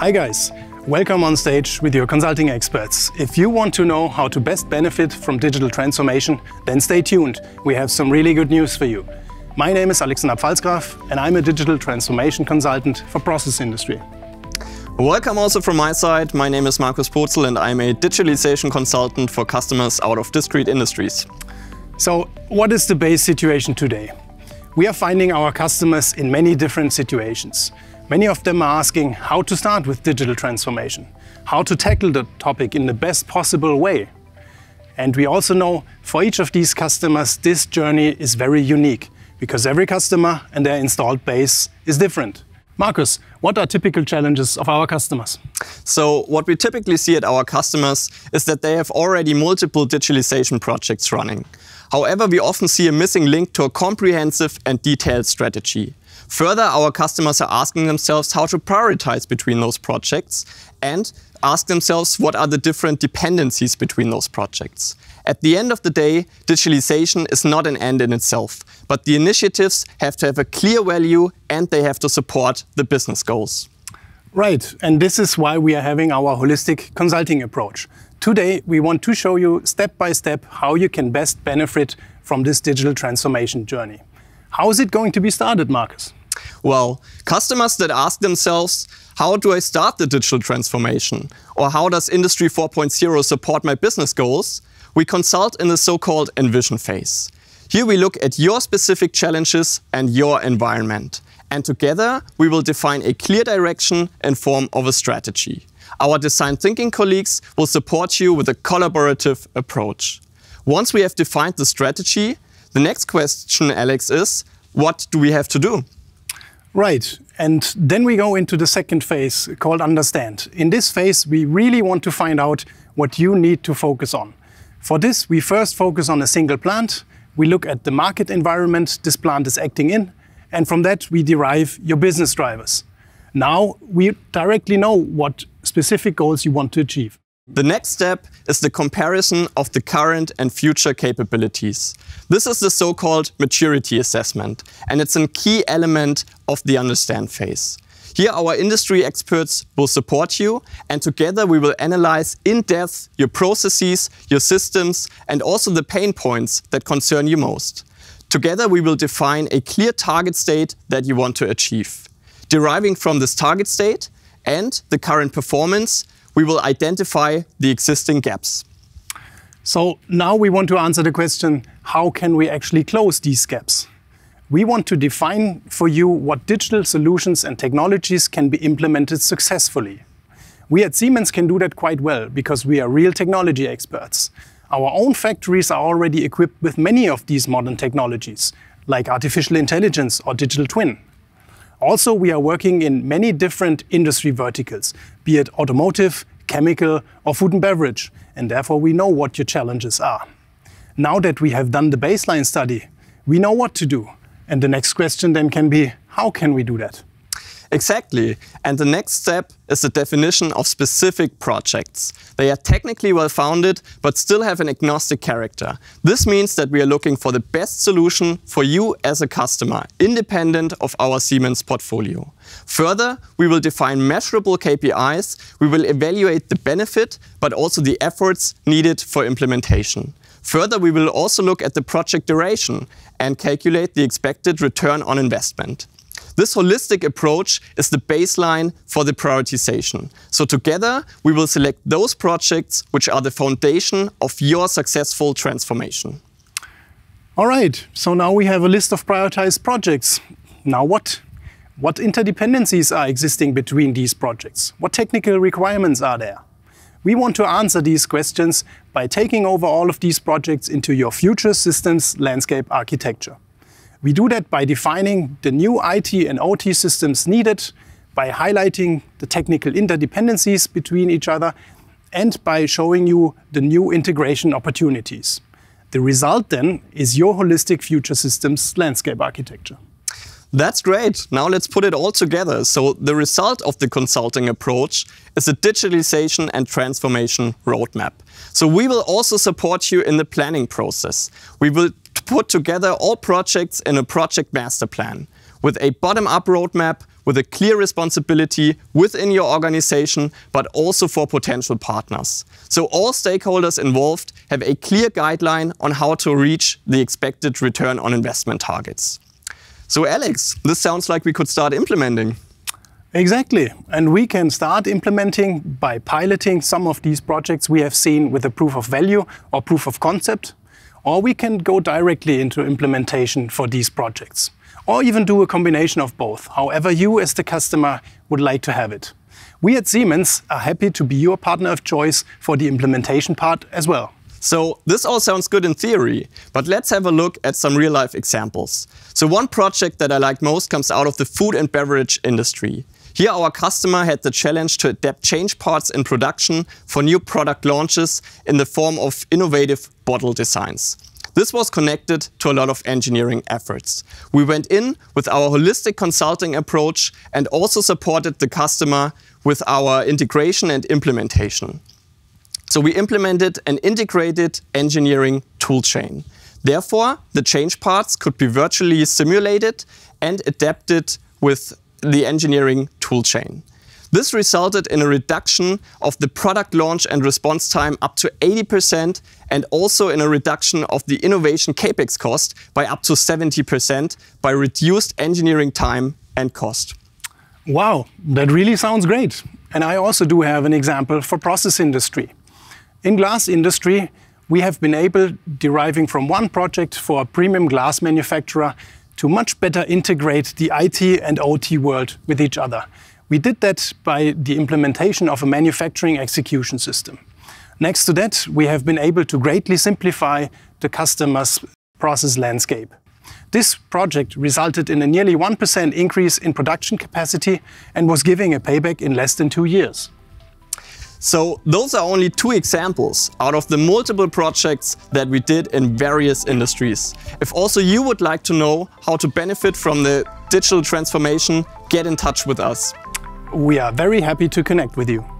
Hi guys, welcome on stage with your consulting experts. If you want to know how to best benefit from digital transformation, then stay tuned. We have some really good news for you. My name is Alexander Pfalzgraf and I'm a digital transformation consultant for process industry. Welcome also from my side. My name is Markus Purzel and I'm a digitalization consultant for customers out of discrete industries. So what is the base situation today? We are finding our customers in many different situations. Many of them are asking how to start with digital transformation, how to tackle the topic in the best possible way. And we also know for each of these customers, this journey is very unique because every customer and their installed base is different. Marcus, what are typical challenges of our customers? So, what we typically see at our customers is that they have already multiple digitalization projects running. However, we often see a missing link to a comprehensive and detailed strategy. Further, our customers are asking themselves how to prioritize between those projects and ask themselves what are the different dependencies between those projects. At the end of the day, digitalization is not an end in itself, but the initiatives have to have a clear value and they have to support the business goals. Right, and this is why we are having our holistic consulting approach. Today, we want to show you step by step how you can best benefit from this digital transformation journey. How is it going to be started, Marcus? Well, customers that ask themselves, how do I start the digital transformation? Or how does Industry 4.0 support my business goals? We consult in the so-called envision phase. Here we look at your specific challenges and your environment. And together we will define a clear direction and form of a strategy. Our design thinking colleagues will support you with a collaborative approach. Once we have defined the strategy, the next question, Alex, is what do we have to do? Right. And then we go into the second phase called understand. In this phase, we really want to find out what you need to focus on. For this, we first focus on a single plant. We look at the market environment this plant is acting in. And from that, we derive your business drivers. Now, we directly know what specific goals you want to achieve. The next step is the comparison of the current and future capabilities. This is the so-called maturity assessment, and it's a key element of the understand phase. Here our industry experts will support you, and together we will analyze in depth your processes, your systems, and also the pain points that concern you most. Together we will define a clear target state that you want to achieve. Deriving from this target state and the current performance, we will identify the existing gaps. So now we want to answer the question, how can we actually close these gaps? We want to define for you what digital solutions and technologies can be implemented successfully. We at Siemens can do that quite well because we are real technology experts. Our own factories are already equipped with many of these modern technologies, like artificial intelligence or digital twin. Also, we are working in many different industry verticals, be it automotive, chemical, or food and beverage, and therefore we know what your challenges are. Now that we have done the baseline study, we know what to do. And the next question then can be, how can we do that? Exactly. And the next step is the definition of specific projects. They are technically well founded, but still have an agnostic character. This means that we are looking for the best solution for you as a customer, independent of our Siemens portfolio. Further, we will define measurable KPIs, we will evaluate the benefit, but also the efforts needed for implementation. Further, we will also look at the project duration and calculate the expected return on investment. This holistic approach is the baseline for the prioritization. So together, we will select those projects which are the foundation of your successful transformation. All right, so now we have a list of prioritized projects. Now what? What interdependencies are existing between these projects? What technical requirements are there? We want to answer these questions by taking over all of these projects into your future systems landscape architecture. We do that by defining the new IT and OT systems needed, by highlighting the technical interdependencies between each other, and by showing you the new integration opportunities. The result then is your holistic future systems landscape architecture. That's great. Now let's put it all together. So the result of the consulting approach is a digitalization and transformation roadmap. So we will also support you in the planning process. We will put together all projects in a project master plan with a bottom-up roadmap, with a clear responsibility within your organization, but also for potential partners. So all stakeholders involved have a clear guideline on how to reach the expected return on investment targets. So Alex, this sounds like we could start implementing. Exactly. And we can start implementing by piloting some of these projects we have seen with a proof of value or proof of concept or we can go directly into implementation for these projects, or even do a combination of both, however you as the customer would like to have it. We at Siemens are happy to be your partner of choice for the implementation part as well. So this all sounds good in theory, but let's have a look at some real life examples. So one project that I like most comes out of the food and beverage industry. Here, our customer had the challenge to adapt change parts in production for new product launches in the form of innovative bottle designs. This was connected to a lot of engineering efforts. We went in with our holistic consulting approach and also supported the customer with our integration and implementation. So we implemented an integrated engineering tool chain. Therefore, the change parts could be virtually simulated and adapted with the engineering tool chain. This resulted in a reduction of the product launch and response time up to 80% and also in a reduction of the innovation capex cost by up to 70% by reduced engineering time and cost. Wow, that really sounds great. And I also do have an example for process industry. In glass industry, we have been able, deriving from one project for a premium glass manufacturer, to much better integrate the IT and OT world with each other. We did that by the implementation of a manufacturing execution system. Next to that, we have been able to greatly simplify the customer's process landscape. This project resulted in a nearly 1% increase in production capacity and was giving a payback in less than two years. So those are only two examples out of the multiple projects that we did in various industries. If also you would like to know how to benefit from the digital transformation, get in touch with us. We are very happy to connect with you.